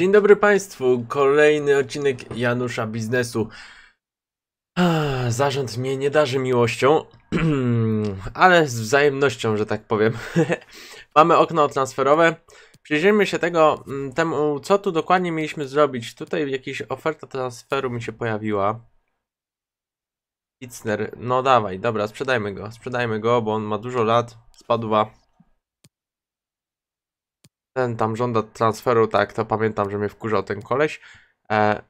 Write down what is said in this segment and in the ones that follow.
Dzień dobry Państwu, kolejny odcinek Janusza Biznesu. zarząd mnie nie darzy miłością, ale z wzajemnością, że tak powiem. Mamy okno transferowe. Przyjrzyjmy się tego, mm, temu, co tu dokładnie mieliśmy zrobić. Tutaj jakaś oferta transferu mi się pojawiła. Itzner, no dawaj, dobra, sprzedajmy go, sprzedajmy go, bo on ma dużo lat, spadła ten tam żąda transferu, tak, to pamiętam, że mnie wkurzał ten koleś. E,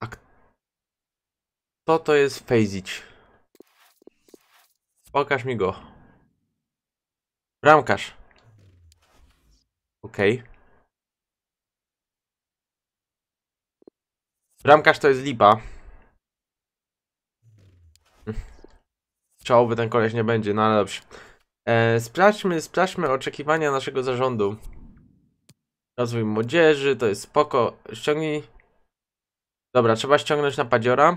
a kto to jest Fejzić? Pokaż mi go. Ramkarz. Okej. Okay. Bramkarz to jest lipa. Hm. Czołowy ten koleś nie będzie, no ale dobrze. E, sprawdźmy, sprawdźmy oczekiwania naszego zarządu. Rozwój młodzieży, to jest spoko. Ściągnij. Dobra, trzeba ściągnąć na padziora.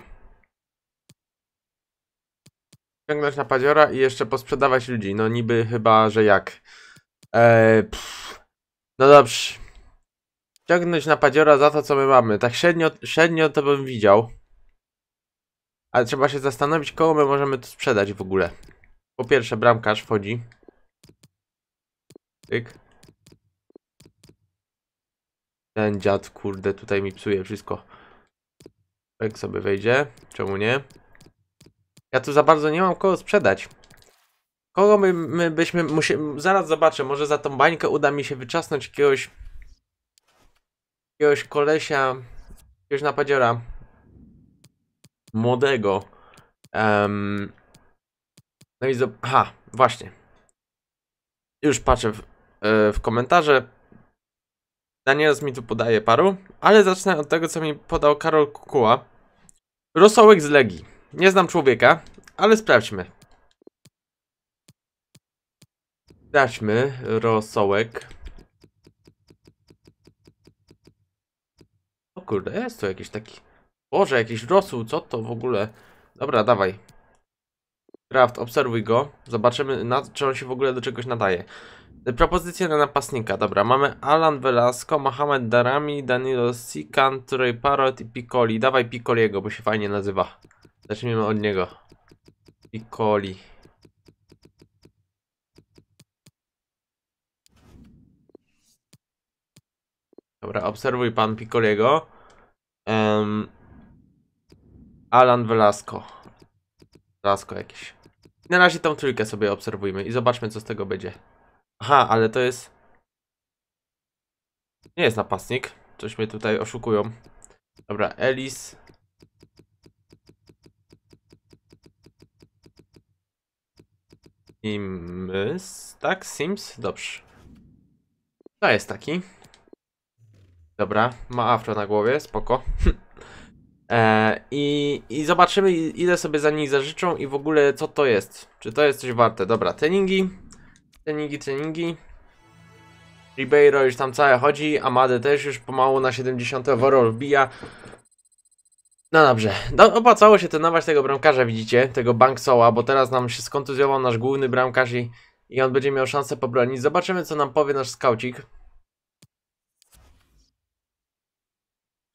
Ściągnąć na padziora i jeszcze posprzedawać ludzi. No niby chyba, że jak. E, no dobrze. Ściągnąć na padziora za to, co my mamy. Tak średnio, średnio to bym widział. Ale trzeba się zastanowić, koło my możemy tu sprzedać w ogóle. Po pierwsze bramkarz wchodzi. Tyk. Ten dziad, kurde, tutaj mi psuje wszystko. Jak sobie wejdzie, czemu nie? Ja tu za bardzo nie mam kogo sprzedać. Kogo my, my byśmy musieli... Zaraz zobaczę, może za tą bańkę uda mi się wyczasnąć jakiegoś... Jakiegoś kolesia... Jakiegoś napadziora. Młodego. Um, no i do... Aha, właśnie. Już patrzę w, yy, w komentarze. Daniels mi tu podaje paru, ale zacznę od tego, co mi podał Karol Kukuła. Rosołek z Legii. Nie znam człowieka, ale sprawdźmy. Sprawdźmy rosołek. O kurde, jest to jakiś taki... Boże, jakiś rosół, co to w ogóle? Dobra, dawaj. Kraft, obserwuj go. Zobaczymy, na, czy on się w ogóle do czegoś nadaje. Propozycje na napastnika. Dobra, mamy Alan Velasco, Mohamed Darami, Danilo Sikan, Trey Parrot i Piccoli. Dawaj Piccoliego, bo się fajnie nazywa. Zacznijmy od niego. Piccoli. Dobra, obserwuj pan Piccoliego. Um, Alan Velasco. Velasco jakiś. Na razie tą trójkę sobie obserwujmy i zobaczmy, co z tego będzie. Aha, ale to jest... Nie jest napastnik. Coś mnie tutaj oszukują. Dobra, Elis. Sims, tak? Sims? Dobrze. To jest taki. Dobra, ma afro na głowie, spoko. E, I, I zobaczymy ile sobie za nich zażyczą i w ogóle co to jest. Czy to jest coś warte. Dobra, treningi. Treningi, treningi. Ribeiro już tam całe chodzi, Amade też już pomału na 70 overall wbija. No dobrze, Do, no, opłacało się trenować tego bramkarza, widzicie, tego Banksoła, bo teraz nam się skontuzjował nasz główny bramkarz i, i on będzie miał szansę pobronić. Zobaczymy, co nam powie nasz skaucik.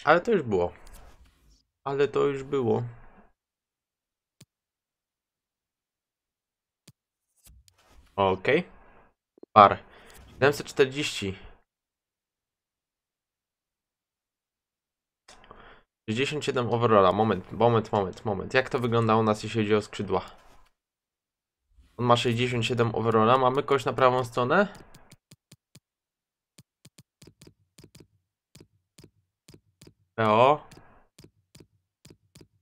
Ale to już było. Ale to już było. Ok. Par. 740. 67 overalla. Moment, moment, moment, moment. Jak to wygląda u nas, jeśli chodzi o skrzydła? On ma 67 overalla. Mamy kość na prawą stronę? Teo.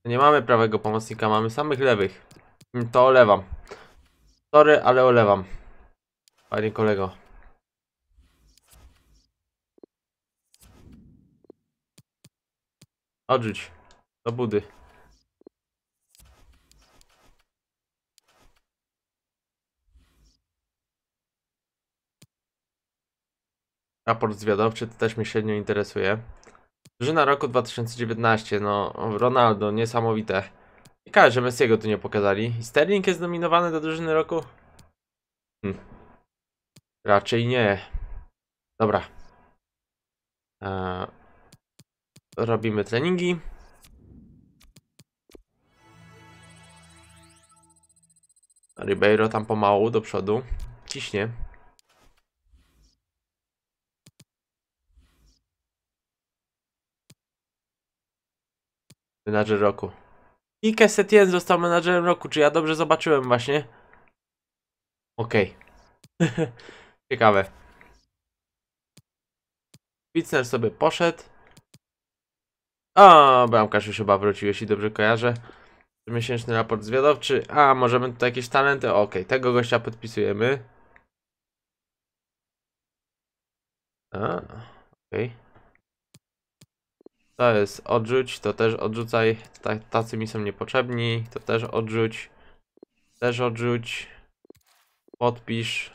Nie mamy prawego pomocnika, mamy samych lewych. Mm, to olewam. Sorry, ale olewam. Panie kolego. Odrzuć. Do budy. Raport zwiadowczy to też mnie średnio interesuje. Drużyna roku 2019, no Ronaldo, niesamowite. Ciekawe, że Messiego tu nie pokazali. Sterling jest nominowany do drużyny roku? Hm. Raczej nie. Dobra. Eee, robimy treningi. Ribeiro tam pomału do przodu. Ciśnie. Menadżer roku. Ike Setien został menadżerem roku, czy ja dobrze zobaczyłem właśnie? Okej. Okay. Ciekawe. Witzner sobie poszedł. O, bramkarz już chyba wrócił, jeśli dobrze kojarzę. Miesięczny raport zwiadowczy. A, możemy tutaj jakieś talenty? Okej, okay. tego gościa podpisujemy. A, okej. Okay. To jest odrzuć, to też odrzucaj. Ta, tacy mi są niepotrzebni, to też odrzuć. Też odrzuć. Podpisz.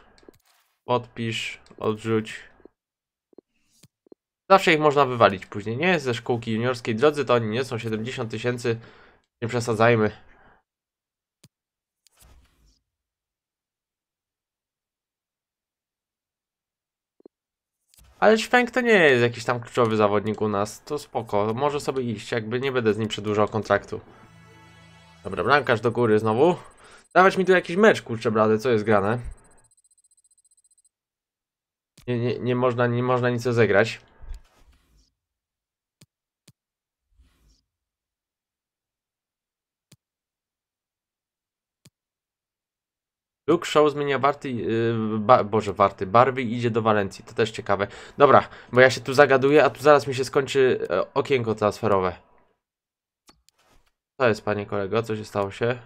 Podpisz, odrzuć. Zawsze ich można wywalić później, nie? Ze szkółki juniorskiej. Drodzy to oni nie są 70 tysięcy. Nie przesadzajmy. Ale Szwenk to nie jest jakiś tam kluczowy zawodnik u nas, to spoko, może sobie iść, jakby nie będę z nim przedłużał kontraktu. Dobra, bramkarz do góry znowu. Dawać mi tu jakiś mecz, kurczę blady, co jest grane? Nie, nie, nie, można, nie można nic rozegrać. Luke Shaw zmienia warty, yy, ba, boże, warty, barwy i idzie do Walencji. To też ciekawe. Dobra, bo ja się tu zagaduję, a tu zaraz mi się skończy e, okienko transferowe. Co jest, panie kolego? Co się stało się?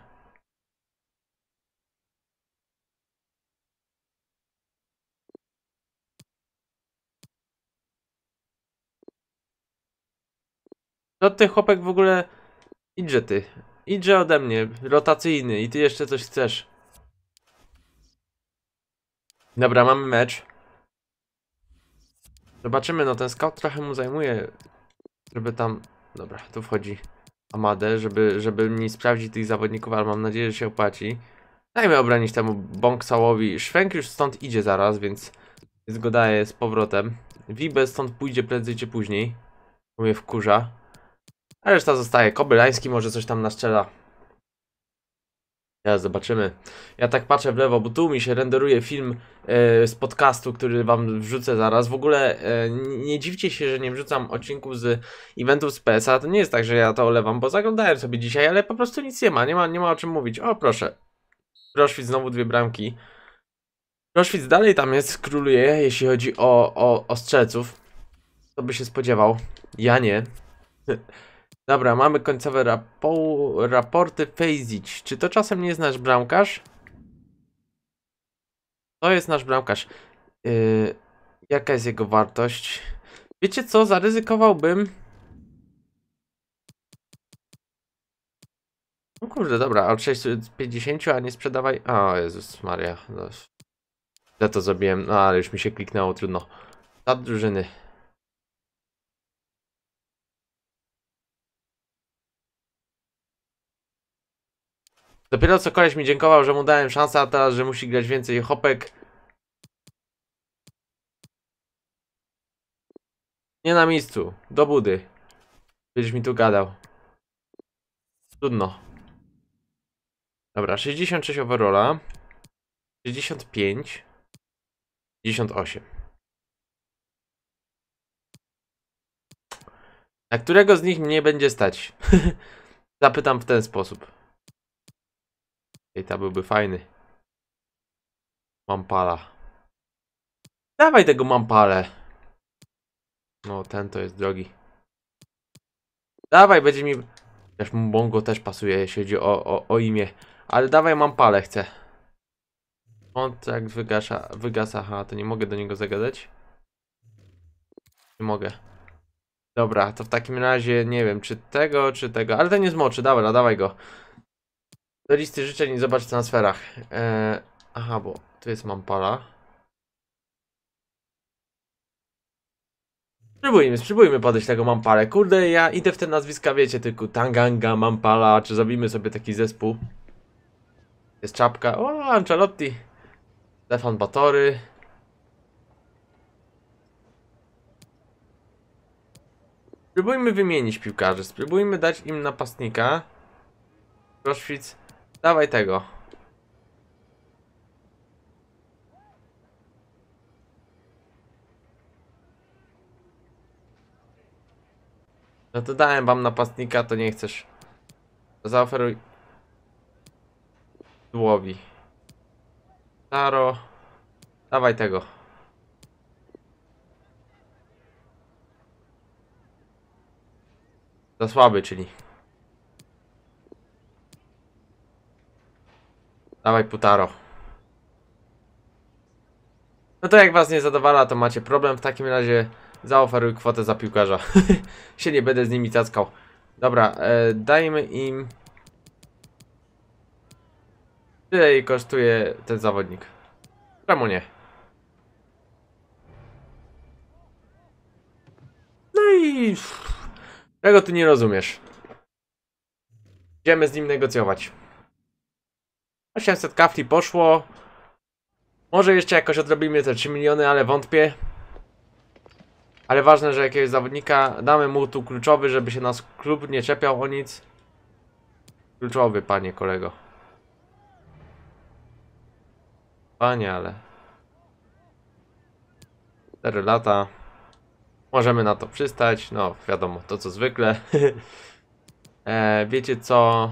No ty chłopek w ogóle... idzie ty. Idzie ode mnie. Rotacyjny. I ty jeszcze coś chcesz. Dobra, mamy mecz. Zobaczymy, no ten scout trochę mu zajmuje, żeby tam... Dobra, tu wchodzi Amadę, żeby, żeby mi sprawdzić tych zawodników, ale mam nadzieję, że się opłaci. Dajmy obronić temu Bongsałowi. Szwęk już stąd idzie zaraz, więc go daję z powrotem. Wibe stąd pójdzie prędzej czy później. Mówię, mnie wkurza. A reszta zostaje. Kobylański może coś tam nastrzela. Teraz zobaczymy. Ja tak patrzę w lewo, bo tu mi się renderuje film e, z podcastu, który wam wrzucę zaraz. W ogóle e, nie dziwcie się, że nie wrzucam odcinków z eventów z PSA. To nie jest tak, że ja to olewam, bo zaglądałem sobie dzisiaj, ale po prostu nic nie ma. Nie ma, nie ma o czym mówić. O, proszę. Roszwit znowu dwie bramki. Roszwit dalej tam jest, króluje, jeśli chodzi o, o, o strzelców. Kto by się spodziewał. Ja nie. Dobra, mamy końcowe rapo raporty Fejzić. Czy to czasem nie jest nasz bramkarz? To jest nasz bramkarz. Yy, jaka jest jego wartość? Wiecie co, zaryzykowałbym... No kurde, dobra, od 650, a nie sprzedawaj... O Jezus Maria. Ja to zrobiłem, no ale już mi się kliknęło, trudno. Dla drużyny. Dopiero co koleś mi dziękował, że mu dałem szansę, a teraz, że musi grać więcej hopek. Nie na miejscu. Do budy. Byś mi tu gadał. Trudno. Dobra, 66 overalla. 65. 58. Na którego z nich mnie będzie stać? Zapytam w ten sposób. I to byłby fajny. Mampala. Dawaj tego mampale. No, ten to jest drogi. Dawaj, będzie mi... Też Bongo też pasuje, jeśli chodzi o, o, o imię. Ale dawaj mampale chcę. tak wygasza, wygasa, ha, to nie mogę do niego zagadać. Nie mogę. Dobra, to w takim razie nie wiem, czy tego, czy tego, ale ten nie zmoczy, dobra, dawaj go. Do listy życzeń i zobacz w transferach. Eee, aha, bo tu jest Mampala. Spróbujmy, spróbujmy podejść tego Mampale. Kurde, ja idę w te nazwiska, wiecie, tylko Tanganga, Mampala, czy zrobimy sobie taki zespół. Jest czapka. O, Ancelotti. Stefan Batory. Spróbujmy wymienić piłkarzy, spróbujmy dać im napastnika. Proszwic. Dawaj tego. No to dałem wam napastnika, to nie chcesz. Zaoferuj. Dłowi. Taro. Dawaj tego. Za słaby, czyli. Dawaj putaro. No to jak was nie zadowala, to macie problem. W takim razie zaoferuj kwotę za piłkarza. się nie będę z nimi cackał. Dobra, e, dajmy im... Tyle kosztuje ten zawodnik. Czemu nie? No i... Tego ty nie rozumiesz. Idziemy z nim negocjować. 800 kafli poszło. Może jeszcze jakoś odrobimy te 3 miliony, ale wątpię. Ale ważne, że jakiegoś zawodnika damy mu tu kluczowy, żeby się nas klub nie czepiał o nic. Kluczowy, panie kolego. Panie, ale... 4 lata. Możemy na to przystać. No, wiadomo, to co zwykle. e, wiecie co?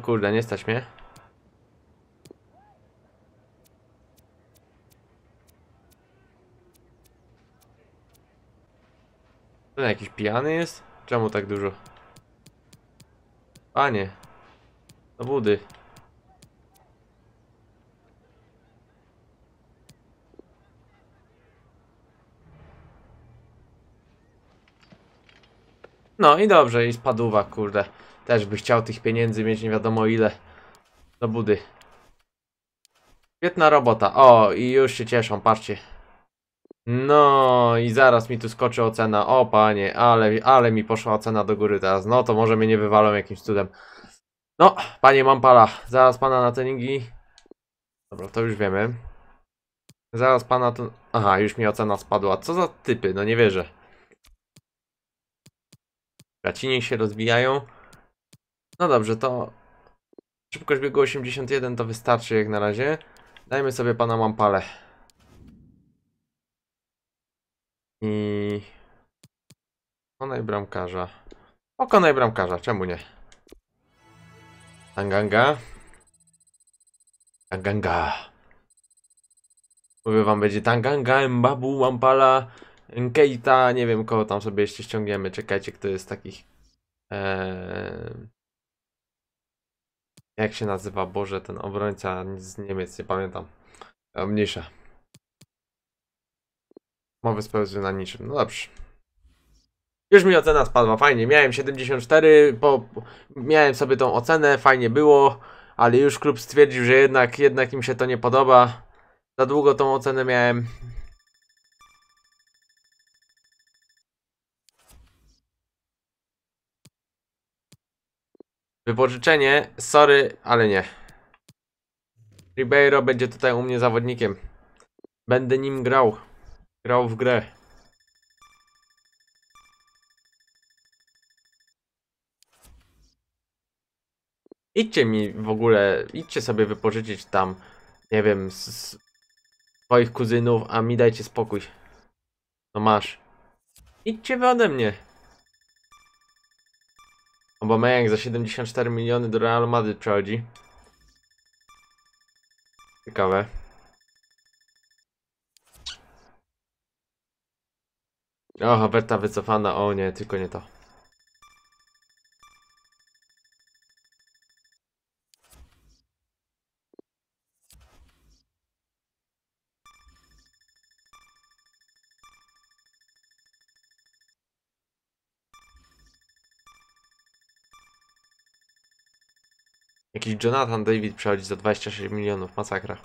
kurde, nie stać mnie. Ten jakiś pijany jest? Czemu tak dużo? Panie. Do budy. No i dobrze, i spadówa, kurde. Też by chciał tych pieniędzy mieć nie wiadomo ile. Do budy. Świetna robota. O, i już się cieszą, patrzcie. No i zaraz mi tu skoczy ocena. O panie, ale, ale mi poszła ocena do góry teraz. No to może mnie nie wywalą jakimś cudem. No, panie mam pala. Zaraz pana na treningi. Dobra, to już wiemy. Zaraz pana tu... Aha, już mi ocena spadła. Co za typy, no nie wierzę. Bracinie się rozwijają. No dobrze, to szybkość biegu 81 to wystarczy jak na razie. Dajmy sobie pana Mampale. I... Pokonaj bramkarza. Pokonaj bramkarza, czemu nie? Tanganga. Tanganga. Mówię wam, będzie Tanganga, Mbabu, Wampala, Keita, nie wiem kogo tam sobie jeszcze ściągniemy, czekajcie, kto jest takich... Eee... Jak się nazywa, Boże, ten obrońca z Niemiec, nie pamiętam. E, mniejsza. Mowy spełzły na niczym, no dobrze. Już mi ocena spadła, fajnie, miałem 74, po miałem sobie tą ocenę, fajnie było, ale już klub stwierdził, że jednak, jednak im się to nie podoba. Za długo tą ocenę miałem, Wypożyczenie, sorry, ale nie. Ribeiro będzie tutaj u mnie zawodnikiem. Będę nim grał. Grał w grę. Idźcie mi w ogóle, idźcie sobie wypożyczyć tam, nie wiem, z, z swoich kuzynów, a mi dajcie spokój. No masz. Idźcie wy ode mnie jak no za 74 miliony do Real Madryt przechodzi. Ciekawe. O, Roberta wycofana. O nie, tylko nie to. Jakiś Jonathan David przechodzi za 26 milionów, masakra.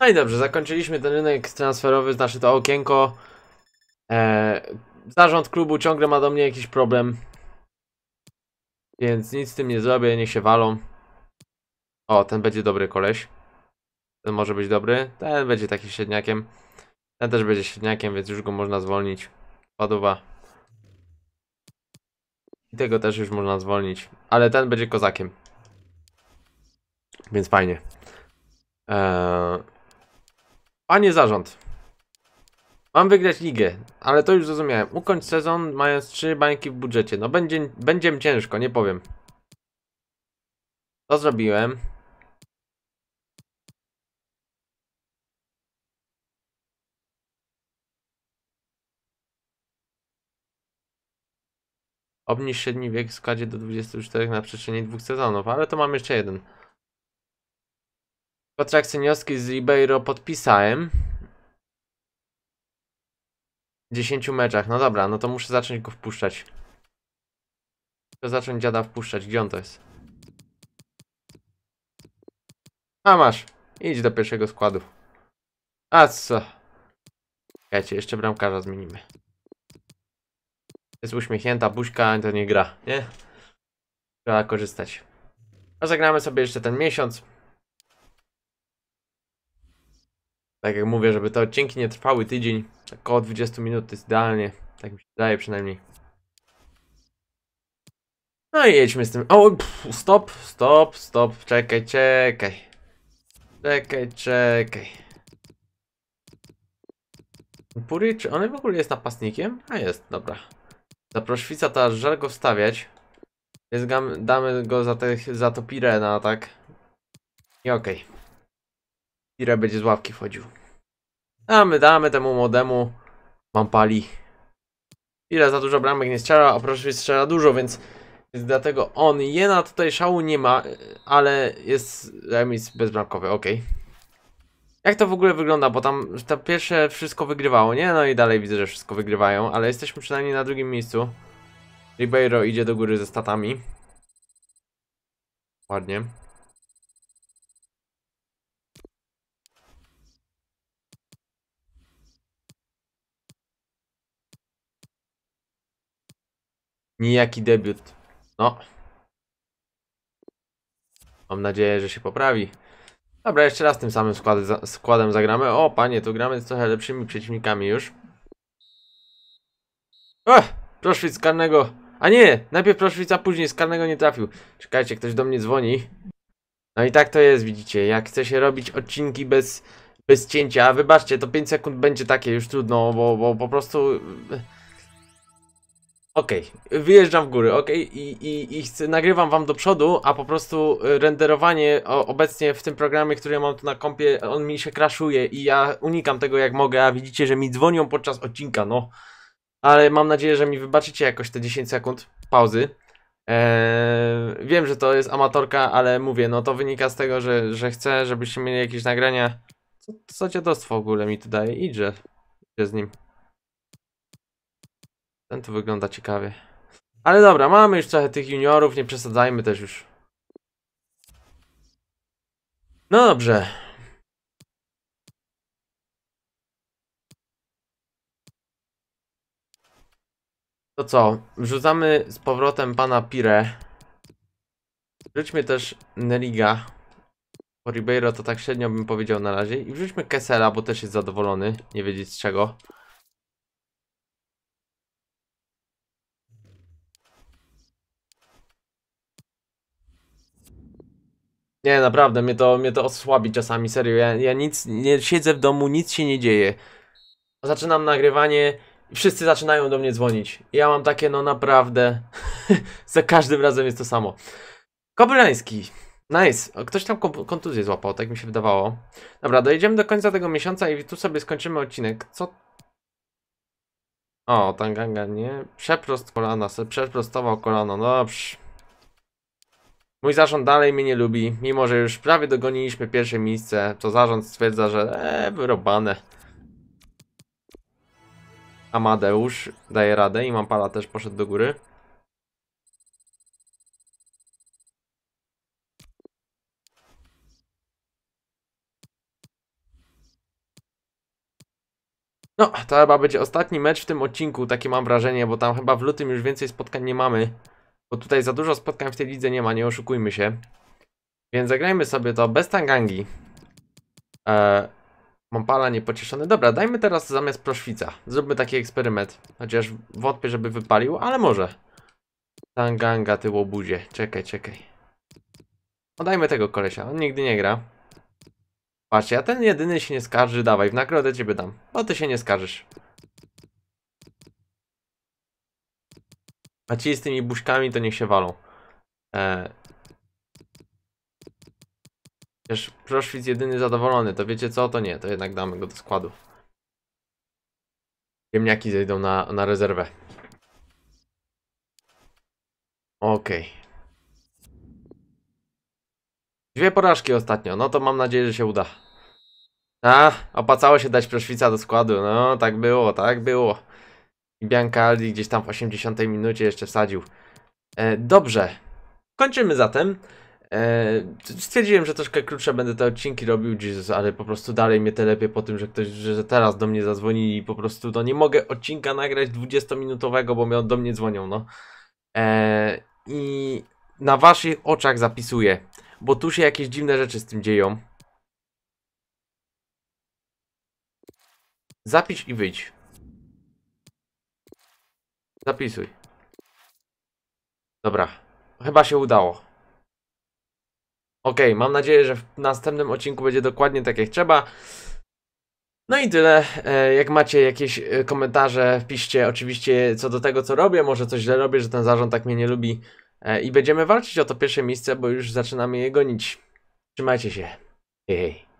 No i dobrze, zakończyliśmy ten rynek transferowy, znaczy to okienko. Eee, zarząd klubu ciągle ma do mnie jakiś problem. Więc nic z tym nie zrobię, niech się walą. O, ten będzie dobry koleś. Ten może być dobry. Ten będzie taki średniakiem. Ten też będzie średniakiem, więc już go można zwolnić. Padowa. I tego też już można zwolnić. Ale ten będzie kozakiem. Więc fajnie. Eee... Panie zarząd. Mam wygrać ligę, ale to już zrozumiałem. Ukończ sezon mając trzy bańki w budżecie. No będzie, będzie ciężko, nie powiem. To zrobiłem. Obniż średni wiek w składzie do 24 na przestrzeni dwóch sezonów, ale to mam jeszcze jeden. Kontrakt seniorski z Ribeiro podpisałem. W 10 meczach, no dobra, no to muszę zacząć go wpuszczać. Muszę zacząć dziada wpuszczać, gdzie on to jest? A masz, idź do pierwszego składu. A co? Czekajcie, jeszcze bramkarza zmienimy. Jest uśmiechnięta buźka, to nie gra, nie? Trzeba korzystać. Rozegramy sobie jeszcze ten miesiąc. Tak jak mówię, żeby te odcinki nie trwały tydzień, około 20 minut jest idealnie. Tak mi się wydaje przynajmniej. No i jedźmy z tym. O, pff, stop, stop, stop. Czekaj, czekaj. Czekaj, czekaj. Puri, czy on w ogóle jest napastnikiem? A jest, dobra. Za proszwica to aż żal go wstawiać. Więc damy go za, te, za to Pirena, na atak. I okej. Okay. będzie z ławki wchodził. Damy, damy temu modemu. Mam pali. Ile za dużo bramek nie strzela, a proszwica strzela dużo, więc, więc dlatego on jena tutaj szału nie ma, ale jest remis bezbramkowy, okej. Okay. Jak to w ogóle wygląda, bo tam to pierwsze wszystko wygrywało, nie? No i dalej widzę, że wszystko wygrywają, ale jesteśmy przynajmniej na drugim miejscu. Ribeiro idzie do góry ze statami. Ładnie. Nijaki debiut. No. Mam nadzieję, że się poprawi. Dobra, jeszcze raz tym samym składem, składem zagramy. O, panie, tu gramy z trochę lepszymi przeciwnikami już. Ech, proszwic karnego. A nie, najpierw proszwic, a później z karnego nie trafił. Czekajcie, ktoś do mnie dzwoni. No i tak to jest, widzicie. Jak chce się robić odcinki bez, bez cięcia, wybaczcie, to 5 sekund będzie takie już trudno, bo, bo po prostu... Okej, okay. wyjeżdżam w góry, no. ok? I, i, i chcę, nagrywam wam do przodu, a po prostu y, renderowanie o, obecnie w tym programie, który ja mam tu na kompie, on mi się kraszuje i ja unikam tego jak mogę, a widzicie, że mi dzwonią podczas odcinka, no. Ale mam nadzieję, że mi wybaczycie jakoś te 10 sekund pauzy. Eee, wiem, że to jest amatorka, ale mówię, no to wynika z tego, że, że chcę, żebyście mieli jakieś nagrania. Co, co cię w ogóle mi tu daje? Idzie. Idzie z nim. Ten tu wygląda ciekawie. Ale dobra, mamy już trochę tych juniorów, nie przesadzajmy też już. No dobrze. To co? Wrzucamy z powrotem pana Pire. Wrzućmy też Neliga. Bo Ribeiro to tak średnio bym powiedział na razie. I wrzućmy Kessela, bo też jest zadowolony. Nie wiedzieć z czego. Nie, naprawdę, mnie to, mnie to osłabi czasami, serio. Ja, ja nic, nie siedzę w domu, nic się nie dzieje. Zaczynam nagrywanie i wszyscy zaczynają do mnie dzwonić. ja mam takie, no naprawdę, za każdym razem jest to samo. Kobylański. Nice. Ktoś tam kontuzję złapał, tak mi się wydawało. Dobra, dojedziemy do końca tego miesiąca i tu sobie skończymy odcinek. Co? O, tanganga, nie? Przeprost kolana, przeprostował kolano, dobrze. Mój zarząd dalej mnie nie lubi, mimo że już prawie dogoniliśmy pierwsze miejsce, to zarząd stwierdza, że e, wyrobane. Amadeusz daje radę i pala też poszedł do góry. No, to chyba będzie ostatni mecz w tym odcinku, takie mam wrażenie, bo tam chyba w lutym już więcej spotkań nie mamy. Bo tutaj za dużo spotkań w tej lidze nie ma, nie oszukujmy się. Więc zagrajmy sobie to bez tangangi. Eee, Mompala niepocieszony. Dobra, dajmy teraz zamiast proszwica. Zróbmy taki eksperyment. Chociaż wątpię, żeby wypalił, ale może. Tanganga, ty łobudzie. Czekaj, czekaj. No dajmy tego kolesia, on nigdy nie gra. Patrzcie, ja ten jedyny się nie skarży, dawaj, w nagrodę ciebie dam. Bo no ty się nie skarżysz. A ci z tymi buźkami to niech się walą. E... Przecież Proszwic jedyny zadowolony, to wiecie co? To nie, to jednak damy go do składu. Ziemniaki zejdą na, na rezerwę. Okej. Okay. Dwie porażki ostatnio, no to mam nadzieję, że się uda. A, opacało się dać Proszwica do składu, no tak było, tak było. I Biancaldi gdzieś tam w 80 minucie jeszcze wsadził. E, dobrze, kończymy zatem. E, stwierdziłem, że troszkę krótsze będę te odcinki robił, Jesus, ale po prostu dalej mnie telepie po tym, że ktoś, że teraz do mnie zadzwonili i po prostu no nie mogę odcinka nagrać 20-minutowego, bo mnie, do mnie dzwonią, no. E, I na waszych oczach zapisuję, bo tu się jakieś dziwne rzeczy z tym dzieją. Zapisz i wyjdź. Zapisuj. Dobra. Chyba się udało. Ok, mam nadzieję, że w następnym odcinku będzie dokładnie tak jak trzeba. No i tyle. E, jak macie jakieś e, komentarze, piszcie oczywiście co do tego, co robię. Może coś źle robię, że ten zarząd tak mnie nie lubi. E, I będziemy walczyć o to pierwsze miejsce, bo już zaczynamy je gonić. Trzymajcie się. Hej, hej.